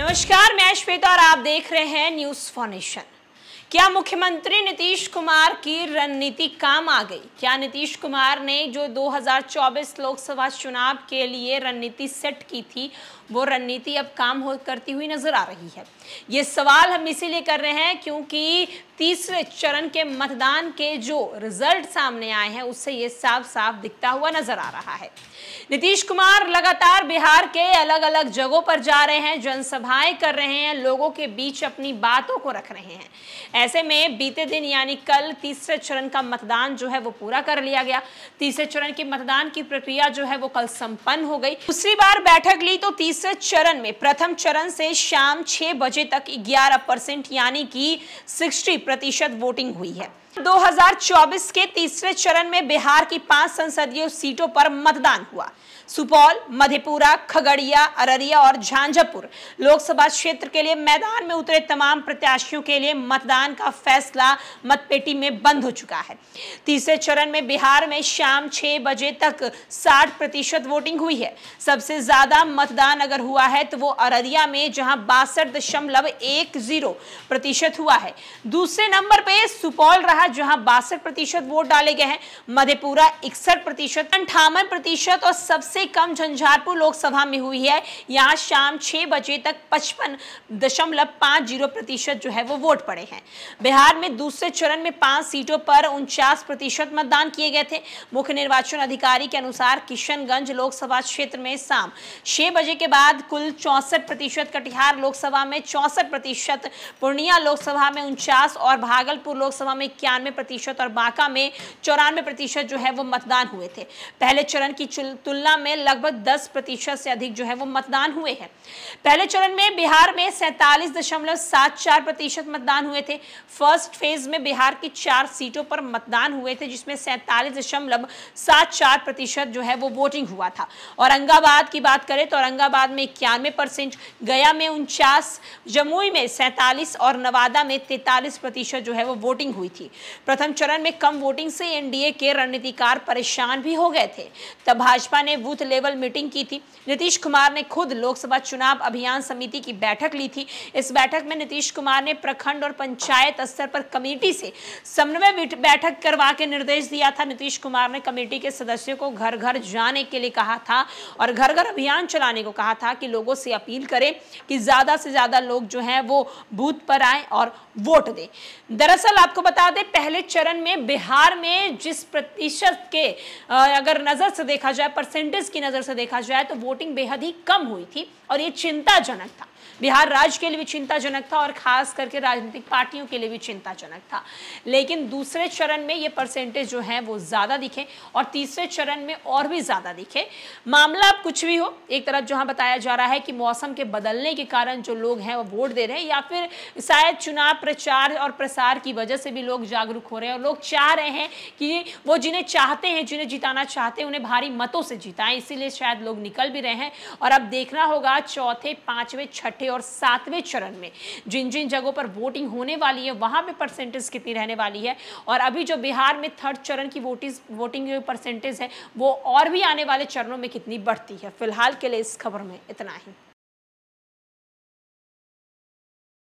नमस्कार मैं श्वेता और आप देख रहे हैं न्यूज फाउंडेशन क्या मुख्यमंत्री नीतीश कुमार की रणनीति काम आ गई क्या नीतीश कुमार ने जो 2024 लोकसभा चुनाव के लिए रणनीति सेट की थी वो रणनीति अब काम हो करती हुई नजर आ रही है ये सवाल हम इसीलिए कर रहे हैं क्योंकि तीसरे चरण के मतदान के जो रिजल्ट सामने आए हैं उससे ये साफ साफ दिखता हुआ नजर आ रहा है नीतीश कुमार लगातार बिहार के अलग अलग जगहों पर जा रहे हैं जनसभाएं कर रहे हैं लोगों के बीच अपनी बातों को रख रहे हैं ऐसे में बीते दिन यानी कल तीसरे चरण का मतदान जो है वो पूरा कर लिया गया तीसरे चरण के मतदान की प्रक्रिया जो है वो कल संपन्न हो गई दूसरी बार बैठक ली तो तीसरे चरण में प्रथम चरण से शाम छह बजे तक ग्यारह यानी कि सिक्सटी प्रतिशत वोटिंग हुई है 2024 के तीसरे चरण में बिहार की पांच संसदीय सीटों पर मतदान हुआ सुपौल मधेपुरा खगड़िया अररिया और झांझापुर लोकसभा क्षेत्र के लिए मैदान में उतरे तमाम प्रत्याशियों के लिए मतदान का फैसला मतपेटी में बंद हो चुका है तीसरे चरण में बिहार में शाम छह बजे तक 60 प्रतिशत वोटिंग हुई है सबसे ज्यादा मतदान अगर हुआ है तो वो अररिया में जहां बासठ प्रतिशत हुआ है दूसरे नंबर पे सुपौल रहा रहा जहां बासठ प्रतिशत वोट डाले गए हैं मधेपुरा इकसठ प्रतिशत अंठावन प्रतिशत और सबसे कम झंझारपुर लोकसभा में हुई है यहां शाम छह बजे तक पचपन दशमलव पांच जीरो प्रतिशत जो है वो वोट पड़े हैं बिहार में दूसरे चरण में पांच सीटों पर उनचास प्रतिशत मतदान किए गए थे मुख्य निर्वाचन अधिकारी के अनुसार किशनगंज लोकसभा क्षेत्र में शाम छह बजे के बाद कुल चौसठ प्रतिशत कटिहार लोकसभा में चौसठ प्रतिशत पूर्णिया लोकसभा में उनचास और भागलपुर लोकसभा में क्या तिरानवे प्रतिशत और बांका में चौरानवे प्रतिशत जो है वो मतदान हुए थे पहले चरण की तुलना में लगभग दस प्रतिशत से अधिक जो है वो मतदान हुए हैं पहले चरण में बिहार में सैतालीस दशमलव सात चार प्रतिशत मतदान हुए थे फर्स्ट फेज में बिहार की चार सीटों पर मतदान हुए थे जिसमें सैतालीस जो है वो वोटिंग हुआ था औरंगाबाद की बात करें तो औरंगाबाद में इक्यानवे परसेंट गया में उनचास जमुई में सैंतालीस और नवादा में तैतालीस प्रतिशत जो है वो वोटिंग हुई थी प्रथम चरण में कम वोटिंग से एनडीए के रणनीतिकार परेशान भी हो गए थे तब भाजपा ने बूथ लेवल मीटिंग की थी नीतीश कुमार ने खुद लोकसभा चुनाव अभियान समिति की बैठक ली थी इस बैठक में नीतीश कुमार ने प्रखंड और पंचायत स्तर पर कमेटी से समन्वय बैठक करवा के निर्देश दिया था नीतीश कुमार ने कमेटी के सदस्यों को घर घर जाने के लिए कहा था और घर घर अभियान चलाने को कहा था कि लोगों से अपील करें कि ज्यादा से ज्यादा लोग जो हैं वो बूथ पर आए और वोट दें दरअसल आपको बता दें पहले चरण में बिहार में जिस प्रतिशत के अगर नज़र से देखा जाए परसेंटेज की नज़र से देखा जाए तो वोटिंग बेहद ही कम हुई थी और ये चिंताजनक था बिहार राज्य के लिए भी चिंताजनक था और खास करके राजनीतिक पार्टियों के लिए भी चिंताजनक था लेकिन दूसरे चरण में ये परसेंटेज जो है वो ज़्यादा दिखे और तीसरे चरण में और भी ज़्यादा दिखे मामला अब कुछ भी हो एक तरफ जहां बताया जा रहा है कि मौसम के बदलने के कारण जो लोग हैं वो वोट दे रहे हैं या फिर शायद चुनाव प्रचार और प्रसार की वजह से भी लोग जागरूक हो रहे हैं और लोग चाह रहे हैं कि वो जिन्हें चाहते हैं जिन्हें जिताना चाहते हैं उन्हें भारी मतों से जिताएं इसीलिए शायद लोग निकल भी रहे हैं और अब देखना होगा चौथे पांचवें छठ छठे और सातवें चरण में जिन जिन जगहों पर वोटिंग होने वाली है वहाँ पर परसेंटेज कितनी रहने वाली है और अभी जो बिहार में थर्ड चरण की वोटिंग वोटिंग परसेंटेज है वो और भी आने वाले चरणों में कितनी बढ़ती है फिलहाल के लिए इस खबर में इतना ही